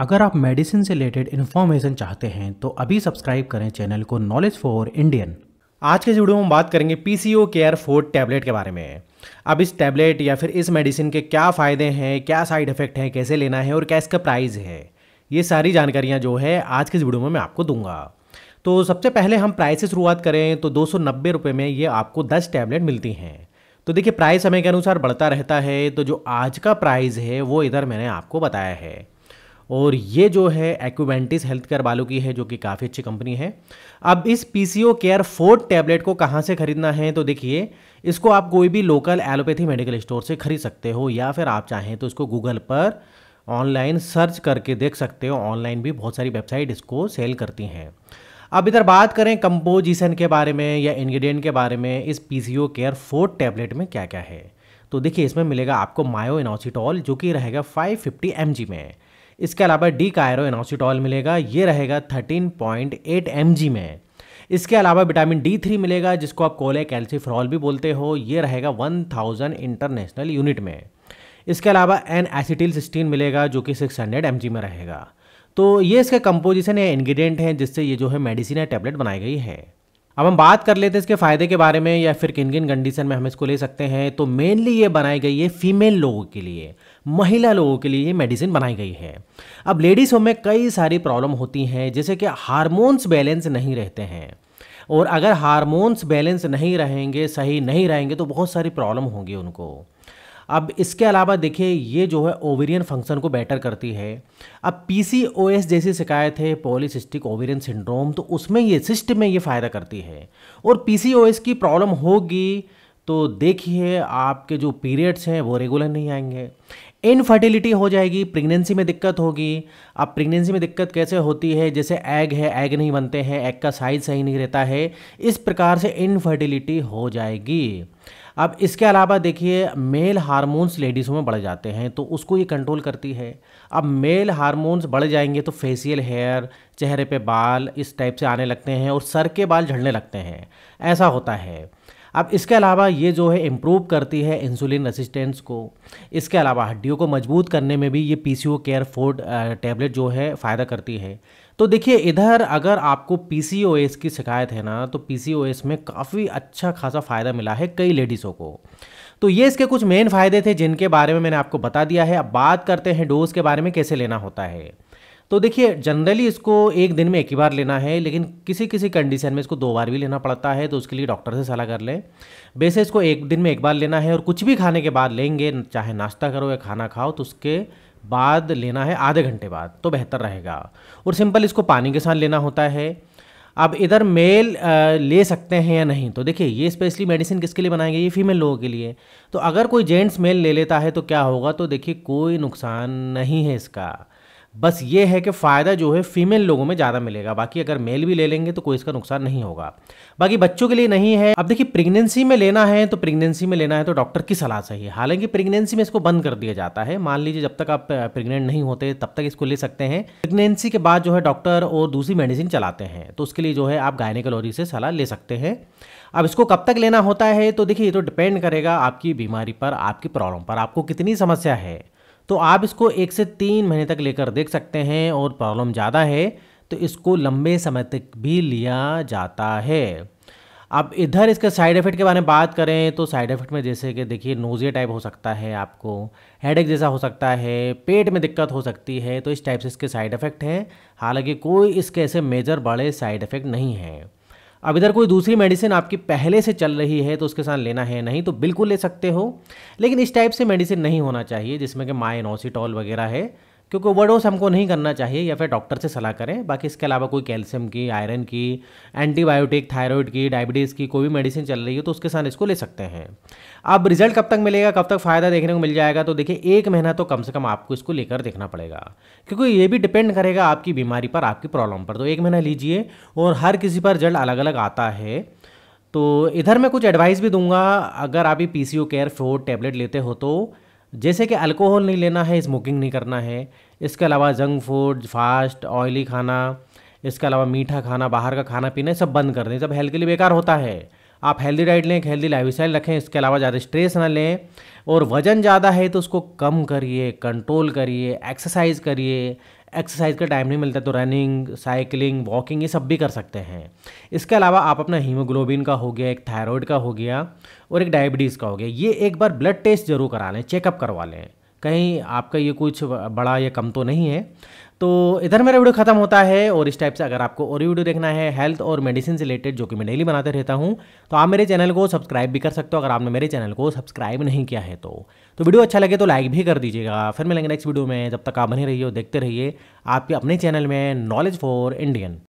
अगर आप मेडिसिन से रिलेटेड इन्फॉर्मेशन चाहते हैं तो अभी सब्सक्राइब करें चैनल को नॉलेज फॉर इंडियन आज के वीडियो में बात करेंगे P C O care four tablet के बारे में अब इस टैबलेट या फिर इस मेडिसिन के क्या फ़ायदे हैं क्या साइड इफ़ेक्ट हैं कैसे लेना है और क्या इसका प्राइस है ये सारी जानकारियाँ जो है आज के वीडियो में मैं आपको दूंगा तो सबसे पहले हम प्राइस से शुरुआत करें तो दो सौ में ये आपको दस टैबलेट मिलती हैं तो देखिए प्राइस समय के अनुसार बढ़ता रहता है तो जो आज का प्राइस है वो इधर मैंने आपको बताया है और ये जो है एक्वेंटिस हेल्थ केयर वालों की है जो कि काफ़ी अच्छी कंपनी है अब इस P C O care fourth tablet को कहाँ से खरीदना है तो देखिए इसको आप कोई भी लोकल एलोपैथी मेडिकल स्टोर से खरीद सकते हो या फिर आप चाहें तो इसको गूगल पर ऑनलाइन सर्च करके देख सकते हो ऑनलाइन भी बहुत सारी वेबसाइट इसको सेल करती हैं अब इधर बात करें कंपोजिशन के बारे में या इंग्रेडिएंट के बारे में इस P C O care fourth tablet में क्या क्या है तो देखिए इसमें मिलेगा आपको मायो इनोसिटॉल जो कि रहेगा 550 जी में इसके अलावा डी कायरो इनासीटॉल मिलेगा ये रहेगा 13.8 जी में इसके अलावा विटामिन डी थ्री मिलेगा जिसको आप कोले कैल्सीफ्रॉल भी बोलते हो ये रहेगा 1000 इंटरनेशनल यूनिट में इसके अलावा एन एसिटिल सिस्टीन मिलेगा जो कि 600 हंड्रेड में रहेगा तो ये इसके कंपोजिशन या इंग्रेडिएंट हैं जिससे ये जो है मेडिसिन या टैबलेट बनाई गई है अब हम बात कर लेते हैं इसके फ़ायदे के बारे में या फिर किन किन कंडीशन में हम इसको ले सकते हैं तो मेनली ये बनाई गई है फीमेल लोगों के लिए महिला लोगों के लिए ये मेडिसिन बनाई गई है अब लेडीज़ में कई सारी प्रॉब्लम होती हैं जैसे कि हारमोन्स बैलेंस नहीं रहते हैं और अगर हारमोन्स बैलेंस नहीं रहेंगे सही नहीं रहेंगे तो बहुत सारी प्रॉब्लम होंगी उनको अब इसके अलावा देखिए ये जो है ओवेरियन फंक्शन को बेटर करती है अब पीसीओएस जैसी शिकायत है पॉलीसिस्टिक ओवेरियन सिंड्रोम तो उसमें ये सिस्ट में ये फ़ायदा करती है और पीसीओएस की प्रॉब्लम होगी तो देखिए आपके जो पीरियड्स हैं वो रेगुलर नहीं आएंगे इनफर्टिलिटी हो जाएगी प्रेगनेंसी में दिक्कत होगी अब प्रेगनेंसी में दिक्कत कैसे होती है जैसे एग है एग नहीं बनते हैं एग का साइज सही नहीं रहता है इस प्रकार से इनफर्टिलिटी हो जाएगी अब इसके अलावा देखिए मेल हार्मोन्स लेडीज़ों में बढ़ जाते हैं तो उसको ये कंट्रोल करती है अब मेल हार्मोन्स बढ़ जाएंगे तो फेसियल हेयर चेहरे पे बाल इस टाइप से आने लगते हैं और सर के बाल झड़ने लगते हैं ऐसा होता है अब इसके अलावा ये जो है इम्प्रूव करती है इंसुलिन रेसिस्टेंस को इसके अलावा हड्डियों को मजबूत करने में भी ये पी केयर फोर्ड टैबलेट जो है फ़ायदा करती है तो देखिए इधर अगर आपको पी की शिकायत है ना तो पी में काफ़ी अच्छा खासा फ़ायदा मिला है कई लेडीज़ों को तो ये इसके कुछ मेन फ़ायदे थे जिनके बारे में मैंने आपको बता दिया है अब बात करते हैं डोज के बारे में कैसे लेना होता है तो देखिए जनरली इसको एक दिन में एक ही बार लेना है लेकिन किसी किसी कंडीशन में इसको दो बार भी लेना पड़ता है तो उसके लिए डॉक्टर से सलाह कर लें वैसे इसको एक दिन में एक बार लेना है और कुछ भी खाने के बाद लेंगे चाहे नाश्ता करो या खाना खाओ तो उसके बाद लेना है आधे घंटे बाद तो बेहतर रहेगा और सिंपल इसको पानी के साथ लेना होता है अब इधर मेल ले सकते हैं या नहीं तो देखिए ये स्पेशली मेडिसिन किसके लिए बनाएंगे ये फीमेल लोगों के लिए तो अगर कोई जेंट्स मेल ले लेता है तो क्या होगा तो देखिए कोई नुकसान नहीं है इसका बस ये है कि फ़ायदा जो है फीमेल लोगों में ज़्यादा मिलेगा बाकी अगर मेल भी ले लेंगे तो कोई इसका नुकसान नहीं होगा बाकी बच्चों के लिए नहीं है अब देखिए प्रेगनेंसी में लेना है तो प्रेगनेंसी में लेना है तो डॉक्टर की सलाह है हालांकि प्रेगनेंसी में इसको बंद कर दिया जाता है मान लीजिए जब तक आप प्रेगनेंट नहीं होते तब तक इसको ले सकते हैं प्रेगनेंसी के बाद जो है डॉक्टर और दूसरी मेडिसिन चलाते हैं तो उसके लिए जो है आप गायनेकोलॉजी से सलाह ले सकते हैं अब इसको कब तक लेना होता है तो देखिए ये तो डिपेंड करेगा आपकी बीमारी पर आपकी प्रॉब्लम पर आपको कितनी समस्या है तो आप इसको एक से तीन महीने तक लेकर देख सकते हैं और प्रॉब्लम ज़्यादा है तो इसको लंबे समय तक भी लिया जाता है अब इधर इसके साइड इफ़ेक्ट के बारे में बात करें तो साइड इफ़ेक्ट में जैसे कि देखिए नोजिया टाइप हो सकता है आपको हेडेक जैसा हो सकता है पेट में दिक्कत हो सकती है तो इस टाइप से इसके साइड इफ़ेक्ट हैं हालांकि कोई इसके ऐसे मेजर बड़े साइड इफ़ेक्ट नहीं हैं अब इधर कोई दूसरी मेडिसिन आपकी पहले से चल रही है तो उसके साथ लेना है नहीं तो बिल्कुल ले सकते हो लेकिन इस टाइप से मेडिसिन नहीं होना चाहिए जिसमें कि माइनोसिटॉल वगैरह है क्योंकि ओवरडोज हमको नहीं करना चाहिए या फिर डॉक्टर से सलाह करें बाकी इसके अलावा कोई कैल्शियम की आयरन की एंटीबायोटिक थायराइड की डायबिटीज़ की कोई भी मेडिसिन चल रही है तो उसके साथ इसको ले सकते हैं अब रिजल्ट कब तक मिलेगा कब तक फ़ायदा देखने को मिल जाएगा तो देखिए एक महीना तो कम से कम आपको इसको लेकर देखना पड़ेगा क्योंकि ये भी डिपेंड करेगा आपकी बीमारी पर आपकी प्रॉब्लम पर तो एक महीना लीजिए और हर किसी पर रिजल्ट अलग अलग आता है तो इधर मैं कुछ एडवाइस भी दूंगा अगर आप ये P C O care four tablet लेते हो तो जैसे कि अल्कोहल नहीं लेना है स्मोकिंग नहीं करना है इसके अलावा जंक फूड फास्ट ऑयली खाना इसके अलावा मीठा खाना बाहर का खाना पीना सब बंद कर दें सब हेल्थ के लिए बेकार होता है आप हेल्दी डाइट लें हेल्दी लाइफ स्टाइल रखें इसके अलावा ज़्यादा स्ट्रेस ना लें और वज़न ज़्यादा है तो उसको कम करिए कंट्रोल करिए एक्सरसाइज करिए एक्सरसाइज का टाइम नहीं मिलता तो रनिंग साइकिलिंग वॉकिंग ये सब भी कर सकते हैं इसके अलावा आप अपना हीमोग्लोबिन का हो गया एक थायराइड का हो गया और एक डायबिटीज़ का हो गया ये एक बार ब्लड टेस्ट जरूर करा लें चेकअप करवा लें कहीं आपका ये कुछ बड़ा या कम तो नहीं है तो इधर मेरा वीडियो खत्म होता है और इस टाइप से अगर आपको और वीडियो देखना है हेल्थ और मेडिसिन से रिलेटेड जो कि मैं डेली बनाते रहता हूँ तो आप मेरे चैनल को सब्सक्राइब भी कर सकते हो अगर आपने मेरे चैनल को सब्सक्राइब नहीं किया है तो तो वीडियो अच्छा लगे तो लाइक भी कर दीजिएगा फिर मिलेंगे नेक्स्ट वीडियो में जब तक आप बने रहिए और देखते रहिए आपके अपने चैनल में नॉलेज फॉर इंडियन